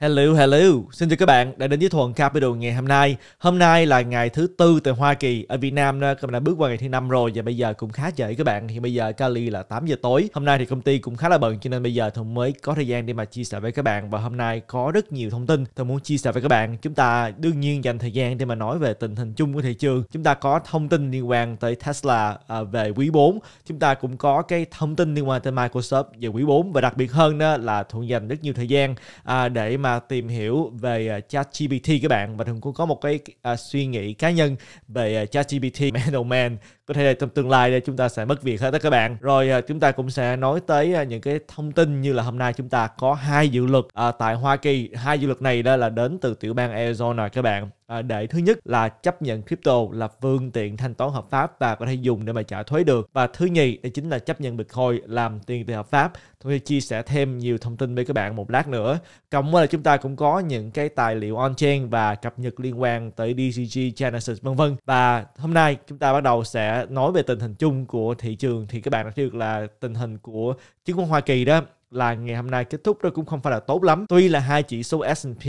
Hello, hello. Xin chào các bạn đã đến với Thuần Capital ngày hôm nay. Hôm nay là ngày thứ tư tại Hoa Kỳ. Ở Việt Nam cũng đã bước qua ngày thứ năm rồi và bây giờ cũng khá trễ các bạn. Thì bây giờ Cali là 8 giờ tối. Hôm nay thì công ty cũng khá là bận cho nên bây giờ Thuần mới có thời gian để mà chia sẻ với các bạn và hôm nay có rất nhiều thông tin Thuần muốn chia sẻ với các bạn. Chúng ta đương nhiên dành thời gian để mà nói về tình hình chung của thị trường. Chúng ta có thông tin liên quan tới Tesla à, về quý 4. Chúng ta cũng có cái thông tin liên quan tới Microsoft về quý 4 và đặc biệt hơn đó là Thuần dành rất nhiều thời gian à, để mà tìm hiểu về uh, ChatGPT các bạn và thường cũng có một cái uh, suy nghĩ cá nhân về uh, ChatGPT Man oh Man có thể là trong tương lai đây chúng ta sẽ mất việc hết đó các bạn rồi à, chúng ta cũng sẽ nói tới à, những cái thông tin như là hôm nay chúng ta có hai dự luật à, tại Hoa Kỳ hai dự luật này đó là đến từ tiểu bang Arizona các bạn à, để thứ nhất là chấp nhận crypto là phương tiện thanh toán hợp pháp và có thể dùng để mà trả thuế được và thứ nhì đó chính là chấp nhận bitcoin làm tiền tệ hợp pháp tôi chia sẻ thêm nhiều thông tin với các bạn một lát nữa cộng với là chúng ta cũng có những cái tài liệu on chain và cập nhật liên quan tới DCG Genesis vân vân và hôm nay chúng ta bắt đầu sẽ nói về tình hình chung của thị trường thì các bạn đã thấy được là tình hình của chứng khoán Hoa Kỳ đó là ngày hôm nay kết thúc đó cũng không phải là tốt lắm. Tuy là hai chỉ số S&P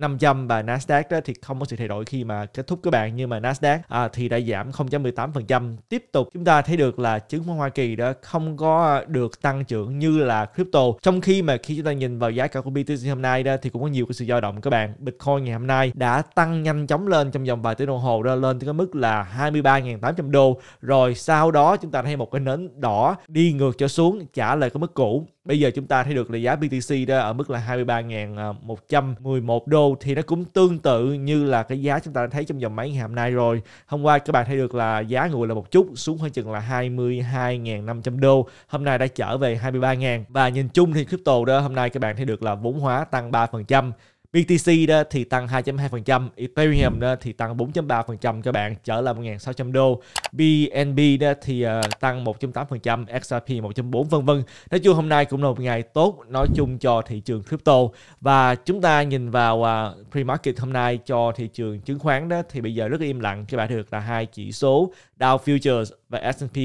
500 và Nasdaq đó thì không có sự thay đổi khi mà kết thúc các bạn nhưng mà Nasdaq à, thì đã giảm 0.18% tiếp tục chúng ta thấy được là chứng khoán Hoa Kỳ đã không có được tăng trưởng như là crypto trong khi mà khi chúng ta nhìn vào giá cả của BTC hôm nay đó thì cũng có nhiều cái sự dao động các bạn Bitcoin ngày hôm nay đã tăng nhanh chóng lên trong vòng vài tiếng đồng hồ đó lên tới cái mức là 23.800 đô rồi sau đó chúng ta thấy một cái nến đỏ đi ngược trở xuống trả lời cái mức cũ bây giờ chúng ta thấy được là giá BTC đó ở mức là 23.111 đô thì nó cũng tương tự như là cái giá chúng ta đã thấy trong dòng máy ngày hôm nay rồi. Hôm qua các bạn thấy được là giá ngồi là một chút xuống khoảng chừng là 22.500 đô. Hôm nay đã trở về 23.000 và nhìn chung thì crypto đó hôm nay các bạn thấy được là vốn hóa tăng 3%. BTC đó thì tăng 2.2%, Ethereum đó thì tăng 4.3% các bạn, trở lại 1.600 đô. BNB đó thì ờ, tăng 1.8%, XRP 1.4 vân vân. Nói chung hôm nay cũng là một ngày tốt nói chung cho thị trường crypto và chúng ta nhìn vào ờ, pre-market hôm nay cho thị trường chứng khoán đó thì bây giờ rất là im lặng các bạn được là hai chỉ số Dow Futures và S&P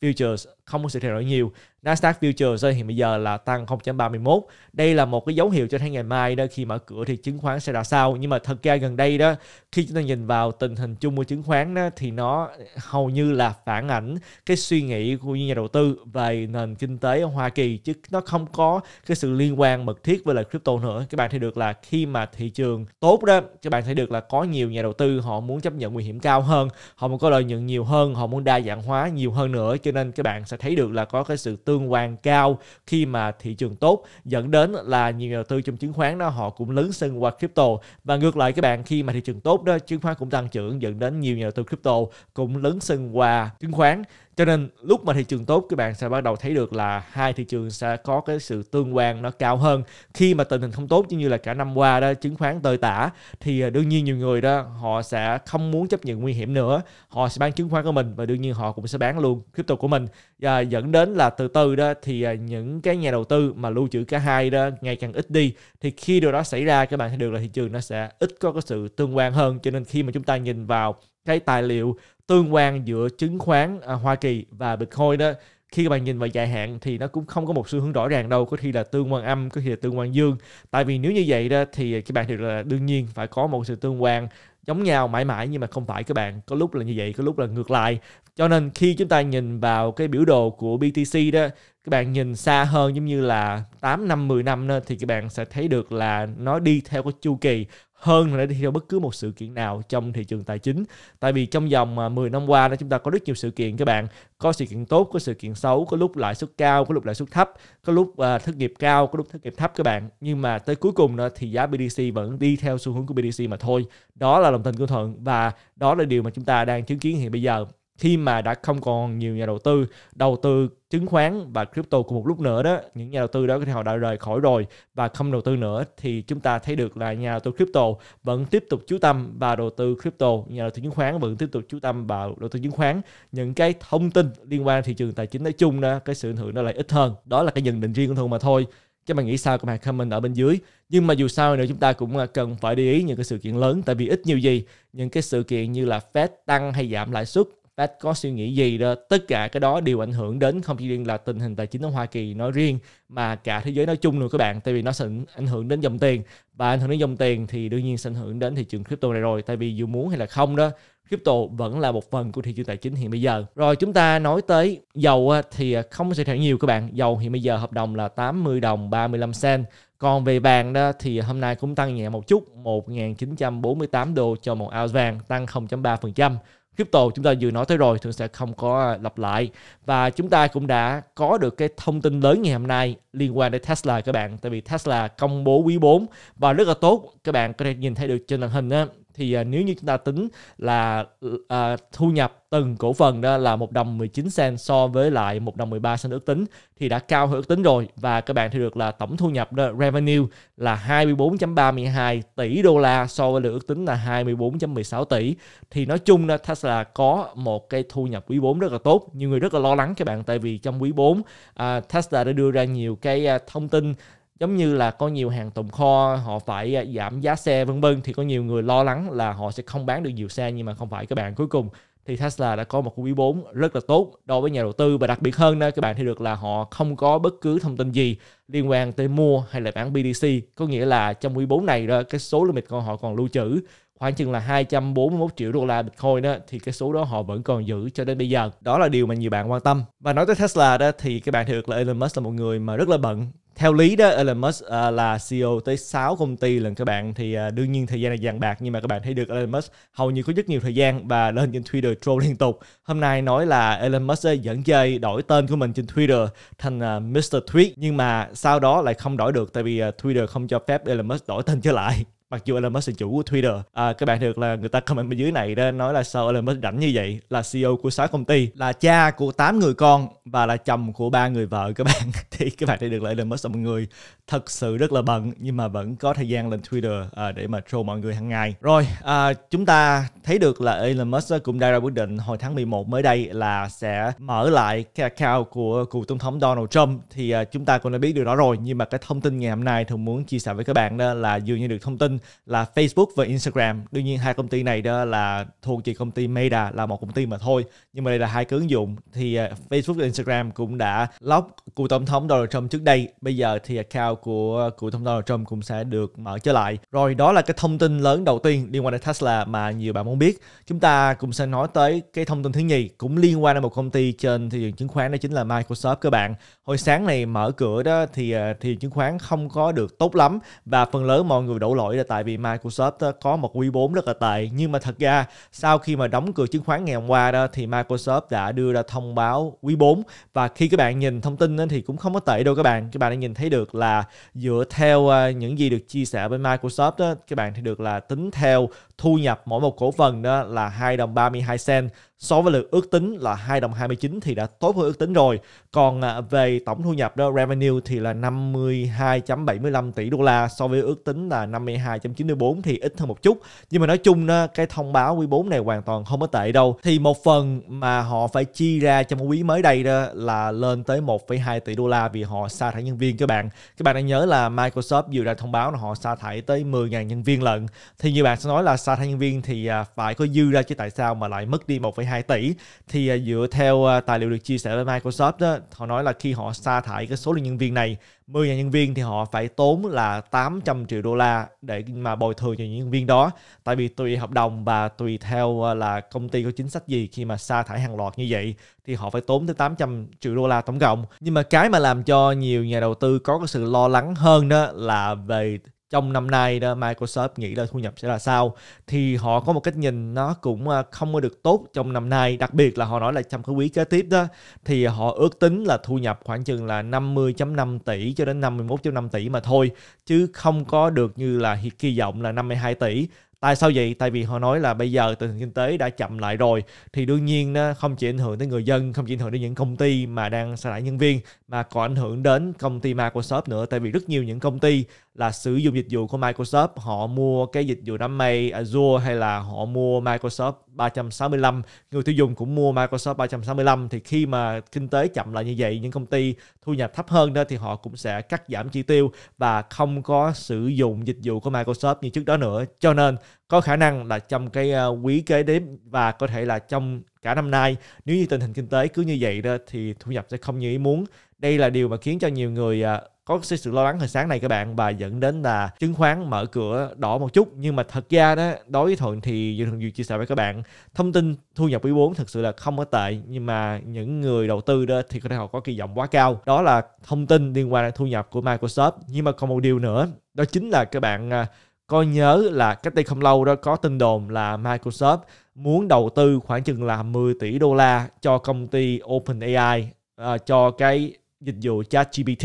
Futures không có sự thay đổi nhiều. Nasdaq Futures hiện bây giờ là tăng 0.31. Đây là một cái dấu hiệu cho thấy ngày mai đó khi mở cửa thì chứng khoán sẽ ra sao. Nhưng mà thật ra gần đây đó khi chúng ta nhìn vào tình hình chung của chứng khoán đó, thì nó hầu như là phản ảnh cái suy nghĩ của những nhà đầu tư về nền kinh tế ở Hoa Kỳ chứ nó không có cái sự liên quan mật thiết với lại crypto nữa. Các bạn thấy được là khi mà thị trường tốt đó các bạn thấy được là có nhiều nhà đầu tư họ muốn chấp nhận nguy hiểm cao hơn, họ muốn có lợi nhuận nhiều hơn, họ muốn đa dạng hóa nhiều hơn nữa cho nên các bạn sẽ thấy được là có cái sự tương quan cao khi mà thị trường tốt dẫn đến là nhiều nhà đầu tư trong chứng khoán đó họ cũng lớn sân qua crypto và ngược lại các bạn khi mà thị trường tốt đó chứng khoán cũng tăng trưởng dẫn đến nhiều nhà đầu tư crypto cũng lớn sân qua chứng khoán cho nên lúc mà thị trường tốt các bạn sẽ bắt đầu thấy được là hai thị trường sẽ có cái sự tương quan nó cao hơn khi mà tình hình không tốt như là cả năm qua đó chứng khoán tơi tả thì à, đương nhiên nhiều người đó họ sẽ không muốn chấp nhận nguy hiểm nữa họ sẽ bán chứng khoán của mình và đương nhiên họ cũng sẽ bán luôn crypto của mình và dẫn đến là từ từ đó thì à, những cái nhà đầu tư mà lưu trữ cả hai đó ngày càng ít đi thì khi điều đó xảy ra các bạn thấy được là thị trường nó sẽ ít có cái sự tương quan hơn cho nên khi mà chúng ta nhìn vào cái tài liệu tương quan giữa chứng khoán à, Hoa Kỳ và Bitcoin đó khi các bạn nhìn vào dài hạn thì nó cũng không có một xu hướng rõ ràng đâu có khi là tương quan âm có khi là tương quan dương tại vì nếu như vậy đó thì các bạn thì là đương nhiên phải có một sự tương quan giống nhau mãi mãi nhưng mà không phải các bạn có lúc là như vậy có lúc là ngược lại cho nên khi chúng ta nhìn vào cái biểu đồ của BTC đó các bạn nhìn xa hơn giống như là 8 năm 10 năm đó, thì các bạn sẽ thấy được là nó đi theo cái chu kỳ hơn là để theo bất cứ một sự kiện nào trong thị trường tài chính tại vì trong vòng 10 à, năm qua đó chúng ta có rất nhiều sự kiện các bạn có sự kiện tốt có sự kiện xấu có lúc lãi suất cao có lúc lãi suất thấp có lúc uh, thất nghiệp cao có lúc thất nghiệp thấp các bạn nhưng mà tới cuối cùng đó, thì giá BDC vẫn đi theo xu hướng của BDC mà thôi đó là lòng tin của thuận và đó là điều mà chúng ta đang chứng kiến hiện bây giờ khi mà đã không còn nhiều nhà đầu tư đầu tư chứng khoán và crypto cùng một lúc nữa đó những nhà đầu tư đó thì họ đã rời khỏi rồi và không đầu tư nữa thì chúng ta thấy được là nhà đầu tư crypto vẫn tiếp tục chú tâm và đầu tư crypto nhà đầu tư chứng khoán vẫn tiếp tục chú tâm vào đầu tư chứng khoán những cái thông tin liên quan thị trường tài chính nói chung đó cái sự ảnh hưởng nó lại ít hơn đó là cái nhận định riêng của thường mà thôi các bạn nghĩ sao các bạn comment ở bên dưới nhưng mà dù sao nữa chúng ta cũng à, cần phải để ý những cái sự kiện lớn tại vì ít nhiều gì những cái sự kiện như là Fed tăng hay giảm lãi suất ta có suy nghĩ gì đó tất cả cái đó đều ảnh hưởng đến không chỉ riêng là tình hình tài chính ở Hoa Kỳ nói riêng mà cả thế giới nói chung luôn các bạn tại vì nó sẽ ảnh hưởng đến dòng tiền và ảnh hưởng đến dòng tiền thì đương nhiên sẽ ảnh hưởng đến thị trường crypto này rồi tại vì dù muốn hay là không đó crypto vẫn là một phần của thị trường tài chính hiện bây giờ. Rồi chúng ta nói tới dầu thì à, không sẽ thể nhiều các bạn. Dầu hiện bây giờ hợp đồng là 80 đồng 35 cent. Còn về vàng đó thì hôm nay cũng tăng nhẹ một chút, 1.948 đô cho một ounce vàng, tăng 0.3% crypto chúng ta vừa nói tới rồi thường sẽ không có à, lặp lại và chúng ta cũng đã có được cái thông tin lớn ngày hôm nay liên quan đến Tesla các bạn tại vì Tesla công bố quý 4 và rất là tốt các bạn có thể nhìn thấy được trên màn hình đó thì à, nếu như chúng ta tính là à, thu nhập từng cổ phần đó là một đồng 19 cent so với lại một đồng 13 cent ước tính thì đã cao hơn ước tính rồi và các bạn thì được là tổng thu nhập đó, revenue là 24.32 tỷ đô la so với lượng ước tính là 24.16 tỷ thì nói chung là Tesla có một cái thu nhập quý 4 rất là tốt nhiều người rất là lo lắng các bạn tại vì trong quý 4 à, Tesla đã đưa ra nhiều cái à, thông tin giống như là có nhiều hàng tồn kho họ phải à, giảm giá xe vân vân thì có nhiều người lo lắng là họ sẽ không bán được nhiều xe nhưng mà không phải các bạn cuối cùng thì Tesla đã có một quý 4 rất là tốt đối với nhà đầu tư và đặc biệt hơn đó các bạn thấy được là họ không có bất cứ thông tin gì liên quan tới mua hay là bán BDC có nghĩa là trong quý 4 này đó cái số limit của họ còn lưu trữ khoảng chừng là 241 triệu đô la Bitcoin đó, thì cái số đó họ vẫn còn giữ cho đến bây giờ. Đó là điều mà nhiều bạn quan tâm. Và nói tới Tesla đó thì các bạn thấy được là Elon Musk là một người mà rất là bận theo lý đó Elon Musk uh, là CEO tới 6 công ty lần các bạn thì uh, đương nhiên thời gian là vàng bạc nhưng mà các bạn thấy được Elon Musk hầu như có rất nhiều thời gian và lên trên Twitter troll liên tục hôm nay nói là Elon Musk dẫn dây đổi tên của mình trên Twitter thành uh, à, Mr Tweet nhưng mà sau đó lại không đổi được tại vì uh, Twitter không cho phép Elon Musk đổi tên trở lại mặc dù Elon Musk là chủ của Twitter à, các bạn được là người ta comment bên dưới này đó nói là sao Elon Musk rảnh như vậy là CEO của 6 công ty là cha của 8 người con và là chồng của ba người vợ các bạn thì các bạn thấy được lại Elon Musk là một người thật sự rất là bận nhưng mà vẫn có thời gian lên Twitter à, để mà troll mọi người hàng ngày. Rồi à, chúng ta thấy được là Elon Musk cũng đã ra quyết định hồi tháng 11 mới đây là sẽ mở lại cái account của cựu tổng thống Donald Trump thì à, chúng ta cũng đã biết điều đó rồi nhưng mà cái thông tin ngày hôm nay thường muốn chia sẻ với các bạn đó là dường như được thông tin là Facebook và Instagram đương nhiên hai công ty này đó là thuộc về công ty Meta là một công ty mà thôi nhưng mà đây là hai cái ứng dụng thì à, Facebook và Instagram cũng đã lóc cựu tổng thống Donald Trump trước đây. Bây giờ thì account của cựu tổng thống Donald Trump cũng sẽ được mở trở lại. Rồi đó là cái thông tin lớn đầu tiên liên quan đến Tesla mà nhiều bạn muốn biết. Chúng ta cũng sẽ nói tới cái thông tin thứ nhì cũng liên quan đến một công ty trên thị trường chứng khoán đó chính là Microsoft các bạn. Hồi sáng này mở cửa đó thì ờ, thị trường chứng khoán không có được tốt lắm và phần lớn mọi người đổ lỗi là tại vì Microsoft ờ, có một quý 4 rất là tệ nhưng mà thật ra sau khi mà đóng cửa chứng khoán ngày hôm qua đó thì Microsoft đã đưa ra thông báo quý 4 và khi các bạn nhìn thông tin thì cũng không có tệ đâu các bạn các bạn đã nhìn thấy được là dựa theo à, những gì được chia sẻ bên Microsoft đó, các bạn thì được là tính theo thu nhập mỗi một cổ phần đó là 2 đồng 32 cent so với lượng ước tính là 2 đồng 29 thì đã tốt hơn ước tính rồi. Còn à, về tổng thu nhập đó revenue thì là 52.75 tỷ đô la so với ước tính là 52.94 thì ít hơn một chút. Nhưng mà nói chung đó, cái thông báo quý 4 này hoàn toàn không có tệ đâu. Thì một phần mà họ phải chi ra trong quý mới đây đó là lên tới 1,2 tỷ đô la vì họ sa thải nhân viên các bạn. Các bạn đang nhớ là Microsoft vừa ra thông báo là họ sa thải tới 10.000 nhân viên lận. Thì như bạn sẽ nói là sa nhân viên thì à, phải có dư ra chứ tại sao mà lại mất đi 1,2 tỷ thì à, dựa theo à, tài liệu được chia sẻ với Microsoft đó, họ nói là khi họ sa thải cái số lượng nhân viên này 10.000 nhân viên thì họ phải tốn là 800 triệu đô la để mà bồi thường cho những nhân viên đó tại vì tùy hợp đồng và tùy theo là công ty có chính sách gì khi mà sa thải hàng loạt như vậy thì họ phải tốn tới 800 triệu đô la tổng cộng nhưng mà cái mà làm cho nhiều nhà đầu tư có cái sự lo lắng hơn đó là về trong năm nay đó Microsoft nghĩ là thu nhập sẽ là sao thì họ có một cách nhìn nó cũng à, không có được tốt trong năm nay đặc biệt là họ nói là trong cái quý kế tiếp đó thì họ ước tính là thu nhập khoảng chừng là 50.5 tỷ cho đến 51.5 tỷ mà thôi chứ không có được như là kỳ vọng là 52 tỷ Tại sao vậy? Tại vì họ nói là bây giờ tình hình kinh tế đã chậm lại rồi thì đương nhiên nó không chỉ ảnh hưởng tới người dân, không chỉ ảnh hưởng đến những công ty mà đang sa thải nhân viên mà còn ảnh hưởng đến công ty Microsoft nữa tại vì rất nhiều những công ty là sử dụng dịch vụ của Microsoft họ mua cái dịch vụ đám mây Azure hay là họ mua Microsoft 365 người tiêu dùng cũng mua Microsoft 365 thì khi mà kinh tế chậm lại như vậy những công ty thu nhập thấp hơn đó thì họ cũng sẽ cắt giảm chi tiêu và không có sử dụng dịch vụ của Microsoft như trước đó nữa cho nên có khả năng là trong cái ờ, quý kế đến và có thể là trong cả năm nay nếu như tình hình kinh tế cứ như vậy đó thì thu nhập sẽ không như ý muốn đây là điều mà khiến cho nhiều người ờ, có sự lo lắng hồi sáng này các bạn và dẫn đến là chứng khoán mở cửa đỏ một chút nhưng mà thật ra đó đối với thuận thì dự thường duy chia sẻ với các bạn thông tin thu nhập quý 4 thực sự là không có tệ nhưng mà những người đầu tư đó thì có thể họ có kỳ vọng quá cao đó là thông tin liên quan đến thu nhập của Microsoft nhưng mà còn một điều nữa đó chính là các bạn à, có nhớ là cách đây không lâu đó có tin đồn là Microsoft muốn đầu tư khoảng chừng là 10 tỷ đô la cho công ty OpenAI uh, cho cái dịch vụ ChatGPT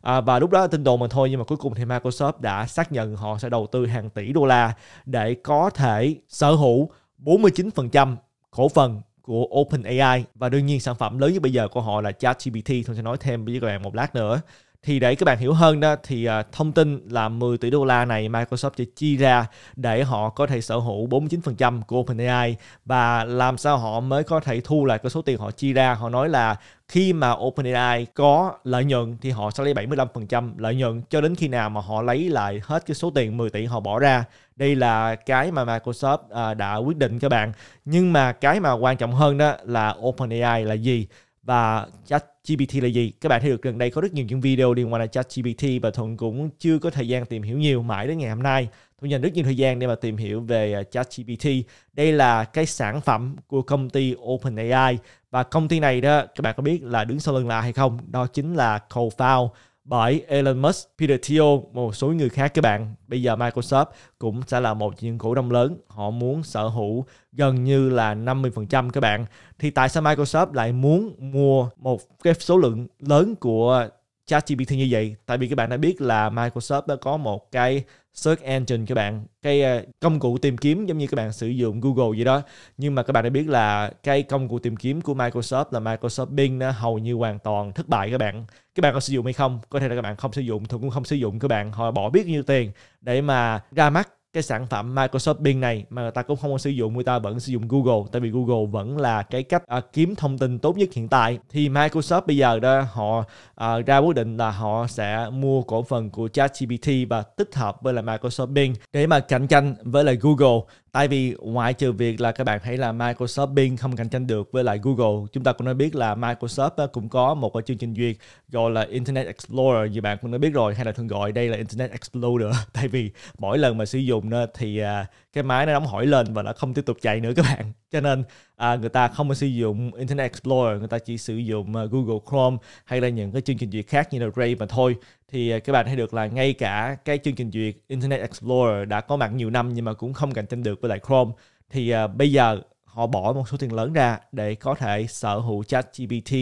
à, và lúc đó tin đồn mà thôi nhưng mà cuối cùng thì Microsoft đã xác nhận họ sẽ đầu tư hàng tỷ đô la để có thể sở hữu 49% cổ phần của OpenAI và đương nhiên sản phẩm lớn nhất bây giờ của họ là ChatGPT tôi sẽ nói thêm với các bạn một lát nữa thì để các bạn hiểu hơn đó thì uh, thông tin là 10 tỷ đô la này Microsoft sẽ chi ra để họ có thể sở hữu 49% của OpenAI và làm sao họ mới có thể thu lại cái số tiền họ chi ra. Họ nói là khi mà OpenAI có lợi nhuận thì họ sẽ lấy 75% lợi nhuận cho đến khi nào mà họ lấy lại hết cái số tiền 10 tỷ họ bỏ ra. Đây là cái mà Microsoft uh, đã quyết định các bạn. Nhưng mà cái mà quan trọng hơn đó là OpenAI là gì? và ChatGPT là gì. Các bạn thấy được gần đây có rất nhiều những video liên quan đến ChatGPT và Thuận cũng chưa có thời gian tìm hiểu nhiều mãi đến ngày hôm nay. Thuận dành rất nhiều thời gian để mà tìm hiểu về à, ChatGPT. Đây là cái sản phẩm của công ty OpenAI và công ty này đó các bạn có biết là đứng sau lưng là ai hay không? Đó chính là co-found bởi Elon Musk, Peter Thiel, một số người khác các bạn. Bây giờ Microsoft cũng sẽ là một những cổ đông lớn. Họ muốn sở hữu gần như là 50% các bạn. Thì tại sao Microsoft lại muốn mua một cái số lượng lớn của ChatGPT như vậy tại vì các bạn đã biết là Microsoft đã có một cái search engine các bạn cái ờ, công cụ tìm kiếm giống như các bạn sử dụng Google gì đó nhưng mà các bạn đã biết là cái công cụ tìm kiếm của Microsoft là Microsoft Bing nó hầu như hoàn toàn thất bại các bạn các bạn có sử dụng hay không có thể là các bạn không sử dụng thường cũng không sử dụng các bạn họ bỏ biết nhiêu tiền để mà ra mắt cái sản phẩm Microsoft Bing này mà người ta cũng không có sử dụng người ta vẫn sử dụng Google tại vì Google vẫn là cái cách à, kiếm thông tin tốt nhất hiện tại thì Microsoft bây giờ đó họ à, ra quyết định là họ sẽ mua cổ phần của ChatGPT và tích hợp với là Microsoft Bing để mà cạnh tranh với lại Google tại vì ngoại trừ việc là các bạn thấy là Microsoft Bing không cạnh tranh được với lại Google chúng ta cũng đã biết là Microsoft cũng có một cái chương trình duyệt gọi là Internet Explorer như bạn cũng đã biết rồi hay là thường gọi đây là Internet Explorer tại vì mỗi lần mà sử dụng thì à, cái máy nó đóng hỏi lên và nó không tiếp tục chạy nữa các bạn cho nên à, người ta không sử dụng Internet Explorer người ta chỉ sử dụng uh, Google Chrome hay là những cái chương trình duyệt khác như là Ray mà thôi thì uh, các bạn thấy được là ngay cả cái chương trình duyệt Internet Explorer đã có mặt nhiều năm nhưng mà cũng không cạnh tranh được với lại Chrome thì uh, bây giờ họ bỏ một số tiền lớn ra để có thể sở hữu chat GPT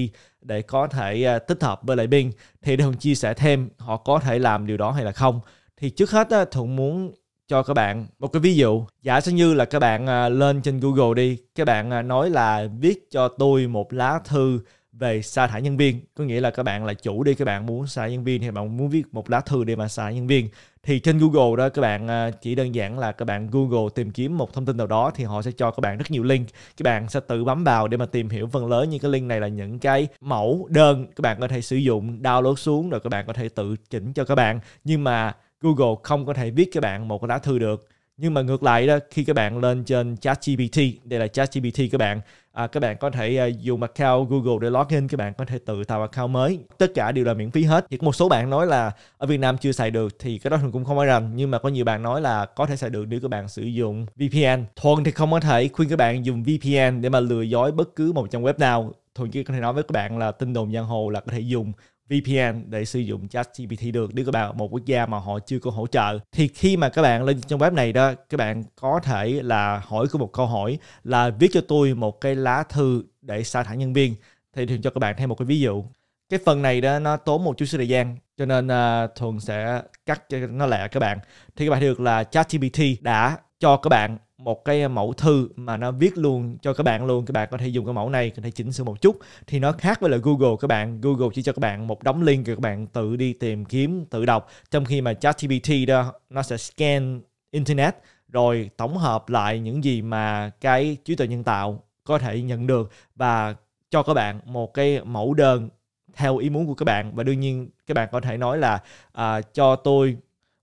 để có thể uh, tích hợp với lại Bing thì để Hùng chia sẻ thêm họ có thể làm điều đó hay là không thì trước hết uh, Thuận muốn cho các bạn một cái ví dụ giả sử như là các bạn à, lên trên google đi các bạn à, nói là viết cho tôi một lá thư về sa thải nhân viên có nghĩa là các bạn là chủ đi các bạn muốn sa thải nhân viên thì bạn muốn viết một lá thư để mà sa thải nhân viên thì trên Google đó các bạn à, chỉ đơn giản là các bạn Google tìm kiếm một thông tin nào đó thì họ sẽ cho các bạn rất nhiều link các bạn sẽ tự bấm vào để mà tìm hiểu phần lớn những cái link này là những cái mẫu đơn các bạn có thể sử dụng download xuống rồi các bạn có thể tự chỉnh cho các bạn nhưng mà Google không có thể viết cho bạn một cái lá thư được nhưng mà ngược lại đó khi các bạn lên trên ChatGPT đây là ChatGPT các bạn à, các bạn có thể à, dùng account Google để login các bạn có thể tự tạo account mới tất cả đều là miễn phí hết thì một số bạn nói là ở Việt Nam chưa xài được thì cái đó thường cũng không phải rành nhưng mà có nhiều bạn nói là có thể xài được nếu các bạn sử dụng VPN thuần thì không có thể khuyên các bạn dùng VPN để mà lừa dối bất cứ một trang web nào thuần chỉ có thể nói với các bạn là tin đồn giang hồ là có thể dùng VPN để sử dụng ChatGPT được nếu các bạn một quốc gia mà họ chưa có hỗ trợ thì khi mà các bạn lên trong web này đó các bạn có thể là hỏi của một câu hỏi là viết cho tôi một cái lá thư để sa thải nhân viên thì thường cho các bạn thêm một cái ví dụ cái phần này đó nó tốn một chút thời gian cho nên uh, à, thuần sẽ cắt cho nó lẹ các bạn thì các bạn được là ChatGPT đã cho các bạn một cái mẫu thư mà nó viết luôn cho các bạn luôn các bạn có thể dùng cái mẫu này có thể chỉnh sửa một chút thì nó khác với là Google các bạn Google chỉ cho các bạn một đống link các bạn tự đi tìm kiếm tự đọc trong khi mà ChatGPT đó nó sẽ scan internet rồi tổng hợp lại những gì mà cái trí tuệ nhân tạo có thể nhận được và cho các bạn một cái mẫu đơn theo ý muốn của các bạn và đương nhiên các bạn có thể nói là à, cho tôi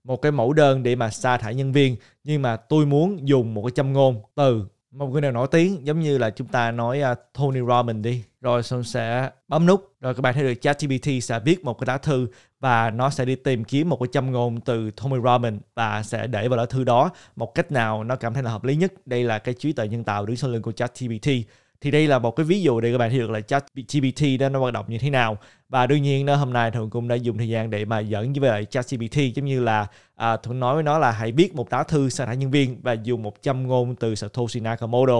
một cái mẫu đơn để mà sa thải nhân viên nhưng mà tôi muốn dùng một cái châm ngôn từ một người nào nổi tiếng giống như là chúng ta nói uh, Tony Robbins đi rồi xong sẽ bấm nút rồi các bạn thấy được ChatGPT sẽ viết một cái lá thư và nó sẽ đi tìm kiếm một cái châm ngôn từ Tony Robbins và sẽ để vào lá thư đó một cách nào nó cảm thấy là hợp lý nhất đây là cái trí tuệ nhân tạo đứng sau lưng của ChatGPT thì đây là một cái ví dụ để các bạn hiểu được là chat GPT đó nó hoạt động như thế nào và đương nhiên đó hôm nay thường cũng đã dùng thời gian để mà dẫn với về chat GPT giống như là à, thường nói với nó là hãy viết một lá thư sa thải nhân viên và dùng 100 ngôn từ Satoshi Nakamoto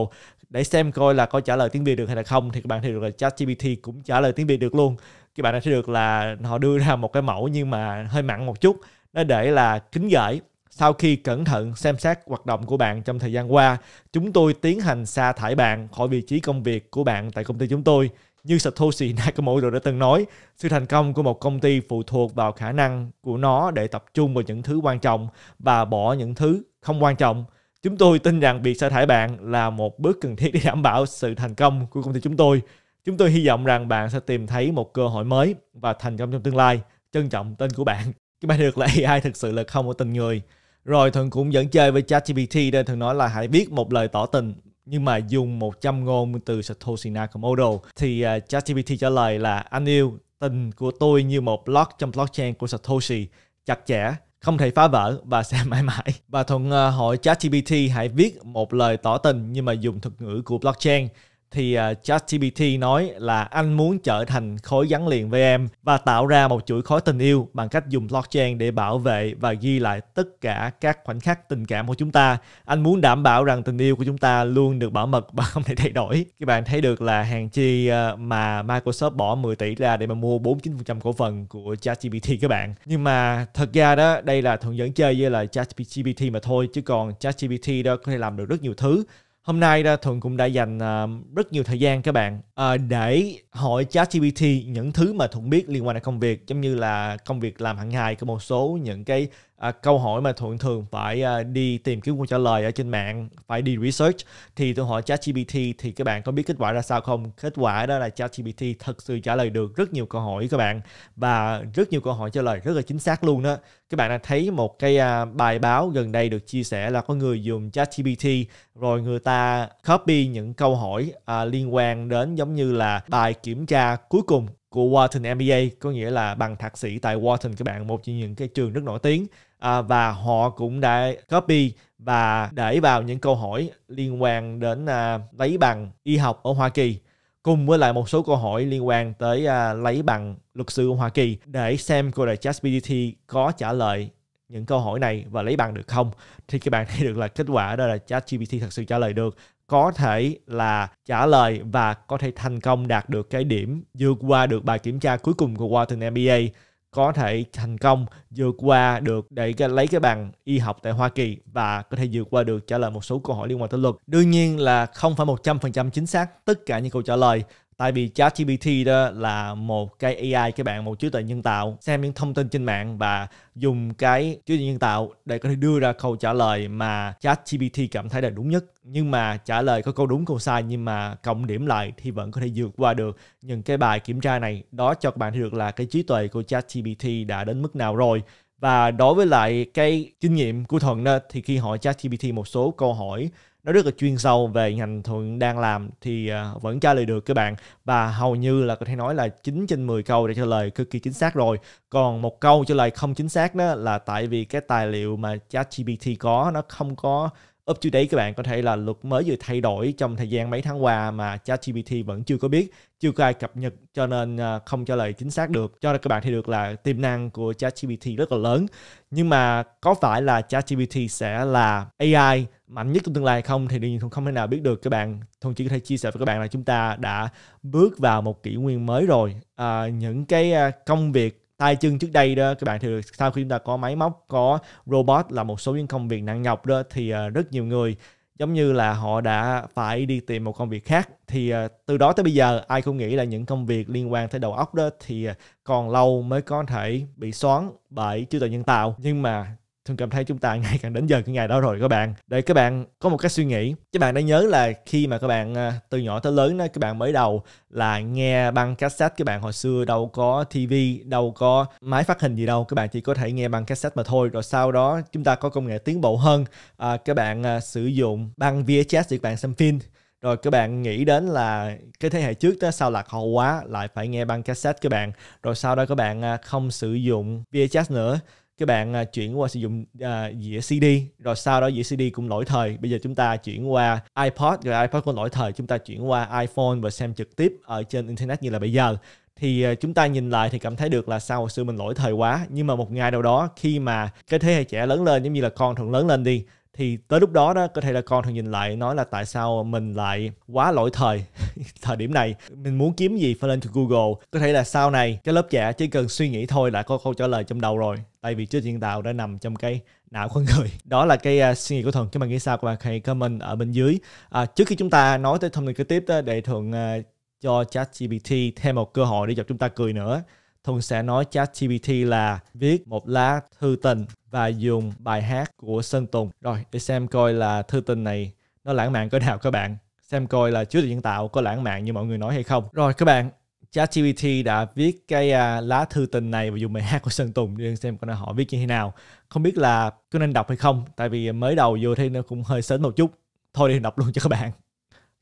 để xem coi là có trả lời tiếng Việt được hay là không thì các bạn thấy được là chat GPT cũng trả lời tiếng Việt được luôn các bạn đã thấy được là họ đưa ra một cái mẫu nhưng mà hơi mặn một chút nó để là kính gửi sau khi cẩn thận xem xét hoạt động của bạn trong thời gian qua, chúng tôi tiến hành sa thải bạn khỏi vị trí công việc của bạn tại công ty chúng tôi. Như Satoshi Nakamoto đã từng nói, sự thành công của một công ty phụ thuộc vào khả năng của nó để tập trung vào những thứ quan trọng và bỏ những thứ không quan trọng. Chúng tôi tin rằng việc sa thải bạn là một bước cần thiết để đảm bảo sự thành công của công ty chúng tôi. Chúng tôi hy vọng rằng bạn sẽ tìm thấy một cơ hội mới và thành công trong tương lai. Trân trọng tên của bạn. Cái bài được là AI thực sự là không có tình người. Rồi Thuận cũng dẫn chơi với ChatGPT đây Thuận nói là hãy viết một lời tỏ tình nhưng mà dùng 100 ngôn từ Satoshi Nakamoto thì uh, ChatGPT trả lời là anh yêu tình của tôi như một block trong blockchain của Satoshi chặt chẽ không thể phá vỡ và sẽ mãi mãi. Và Thuận uh, hỏi ChatGPT hãy viết một lời tỏ tình nhưng mà dùng thuật ngữ của blockchain thì à, ChatGPT nói là anh muốn trở thành khối gắn liền với em và tạo ra một chuỗi khối tình yêu bằng cách dùng blockchain để bảo vệ và ghi lại tất cả các khoảnh khắc tình cảm của chúng ta. Anh muốn đảm bảo rằng tình yêu của chúng ta luôn được bảo mật và không thể thay đổi. Các bạn thấy được là hàng chi à, mà Microsoft bỏ 10 tỷ ra để mà mua 49% cổ phần của ChatGPT các bạn. Nhưng mà thật ra đó đây là thuận dẫn chơi với là ChatGPT mà thôi chứ còn ChatGPT đó có thể làm được rất nhiều thứ hôm nay thuận cũng đã dành ờ, rất nhiều thời gian các bạn ờ, để hỏi chat GPT những thứ mà thuận biết liên quan đến công việc giống như là công việc làm hàng ngày của một số những cái à, câu hỏi mà thường thường phải à, đi tìm kiếm câu trả lời ở trên mạng phải đi research thì tôi hỏi ChatGPT thì các bạn có biết kết quả ra sao không kết quả đó là ChatGPT thật sự trả lời được rất nhiều câu hỏi các bạn và rất nhiều câu hỏi trả lời rất là chính xác luôn đó các bạn đã thấy một cái à, bài báo gần đây được chia sẻ là có người dùng ChatGPT rồi người ta copy những câu hỏi à, liên quan đến giống như là bài kiểm tra cuối cùng của Wharton MBA có nghĩa là bằng thạc sĩ tại Wharton các bạn một trong những cái trường rất nổi tiếng à, và họ cũng đã copy và để vào những câu hỏi liên quan đến à, lấy bằng y học ở Hoa Kỳ cùng với lại một số câu hỏi liên quan tới à, lấy bằng luật sư ở Hoa Kỳ để xem cô đại ChatGPT có trả lời những câu hỏi này và lấy bằng được không thì các bạn thấy được là kết quả đó là ChatGPT thật sự trả lời được có thể là trả lời và có thể thành công đạt được cái điểm vượt qua được bài kiểm tra cuối cùng của Wharton MBA có thể thành công vượt qua được để lấy cái bằng y học tại Hoa Kỳ và có thể vượt qua được trả lời một số câu hỏi liên quan tới luật. Đương nhiên là không phải 100% chính xác tất cả những câu trả lời tại vì ChatGPT đó là một cái AI các bạn một trí tuệ nhân tạo xem những thông tin trên mạng và dùng cái trí tuệ nhân tạo để có thể đưa ra câu trả lời mà ChatGPT cảm thấy là đúng nhất nhưng mà trả lời có câu đúng câu sai nhưng mà cộng điểm lại thì vẫn có thể vượt qua được những cái bài kiểm tra này đó cho các bạn được là cái trí tuệ của ChatGPT đã đến mức nào rồi và đối với lại cái kinh nghiệm của thuận đó thì khi hỏi chat gpt một số câu hỏi nó rất là chuyên sâu về ngành thuận đang làm thì à, vẫn trả lời được các bạn và hầu như là có thể nói là 9 trên 10 câu để trả lời cực kỳ chính xác rồi còn một câu trả lời không chính xác đó là tại vì cái tài liệu mà chat gpt có nó không có up to date các bạn có thể là luật mới vừa thay đổi trong thời gian mấy tháng qua mà ChatGPT vẫn chưa có biết chưa có ai cập nhật cho nên à, không trả lời chính xác được cho nên các bạn thấy được là tiềm năng của ChatGPT rất là lớn nhưng mà có phải là ChatGPT sẽ là AI mạnh nhất trong tương lai không thì đương nhiên không thể nào biết được các bạn thuần chỉ có thể chia sẻ với các bạn là chúng ta đã bước vào một kỷ nguyên mới rồi à, những cái à, công việc tay chân trước đây đó các bạn thì sau khi chúng ta có máy móc có robot là một số những công việc nặng nhọc đó thì ờ, rất nhiều người giống như là họ đã phải đi tìm một công việc khác thì ờ, từ đó tới bây giờ ai cũng nghĩ là những công việc liên quan tới đầu óc đó thì ờ, còn lâu mới có thể bị xoắn bởi trí tuệ nhân tạo nhưng mà thường cảm thấy chúng ta ngày càng đến giờ cái ngày đó rồi các bạn để các bạn có một cái suy nghĩ các bạn đã nhớ là khi mà các bạn à, từ nhỏ tới lớn các bạn mới đầu là nghe băng cassette các bạn hồi xưa đâu có tv đâu có máy phát hình gì đâu các bạn chỉ có thể nghe băng cassette mà thôi rồi sau đó chúng ta có công nghệ tiến bộ hơn à, các bạn à, sử dụng băng vhs để các bạn xem phim rồi các bạn nghĩ đến là cái thế hệ trước đó sao lạc hậu quá lại phải nghe băng cassette các bạn rồi sau đó các bạn à, không sử dụng VHS nữa các bạn à, chuyển qua sử dụng à, dĩa CD rồi sau đó dĩa CD cũng lỗi thời bây giờ chúng ta chuyển qua iPod rồi iPod cũng lỗi thời chúng ta chuyển qua iPhone và xem trực tiếp ở trên internet như là bây giờ thì à, chúng ta nhìn lại thì cảm thấy được là sao hồi xưa mình lỗi thời quá nhưng mà một ngày nào đó khi mà cái thế hệ trẻ lớn lên giống như là con thường lớn lên đi thì tới lúc đó đó có thể là con thường nhìn lại nói là tại sao mình lại quá lỗi thời thời điểm này mình muốn kiếm gì phải lên cho google có thể là sau này cái lớp trẻ chỉ cần suy nghĩ thôi đã có câu trả lời trong đầu rồi tại vì trí nhân tạo đã nằm trong cái não con người đó là cái uh, suy nghĩ của thuận các bạn nghĩ sao các bạn hãy comment ở bên dưới à, trước khi chúng ta nói tới thông tin kế tiếp đó, để thuận uh, cho GPT thêm một cơ hội để cho chúng ta cười nữa thường sẽ nói chat ChatGPT là viết một lá thư tình và dùng bài hát của Sơn Tùng. Rồi, để xem coi là thư tình này nó lãng mạn cỡ nào các bạn. Xem coi là trí tuệ nhân tạo có lãng mạn như mọi người nói hay không. Rồi các bạn, ChatGPT đã viết cái uh, lá thư tình này và dùng bài hát của Sơn Tùng để xem coi họ viết như thế nào. Không biết là có nên đọc hay không, tại vì mới đầu vô thì nó cũng hơi sến một chút. Thôi đi đọc luôn cho các bạn.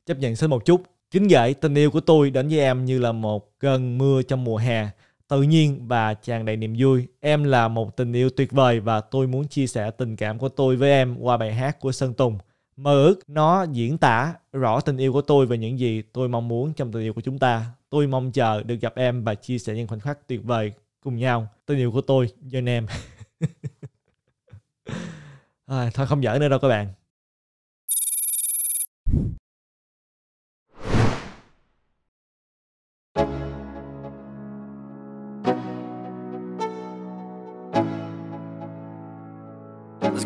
Chấp nhận sến một chút. Kính gửi tình yêu của tôi đến với em như là một cơn mưa trong mùa hè tự nhiên và tràn đầy niềm vui. Em là một tình yêu tuyệt vời và tôi muốn chia sẻ tình cảm của tôi với em qua bài hát của Sơn Tùng. Mơ ước nó diễn tả rõ tình yêu của tôi và những gì tôi mong muốn trong tình yêu của chúng ta. Tôi mong chờ được gặp em và chia sẻ những khoảnh khắc tuyệt vời cùng nhau. Tình yêu của tôi, dân em. à, thôi không giỡn nữa đâu các bạn.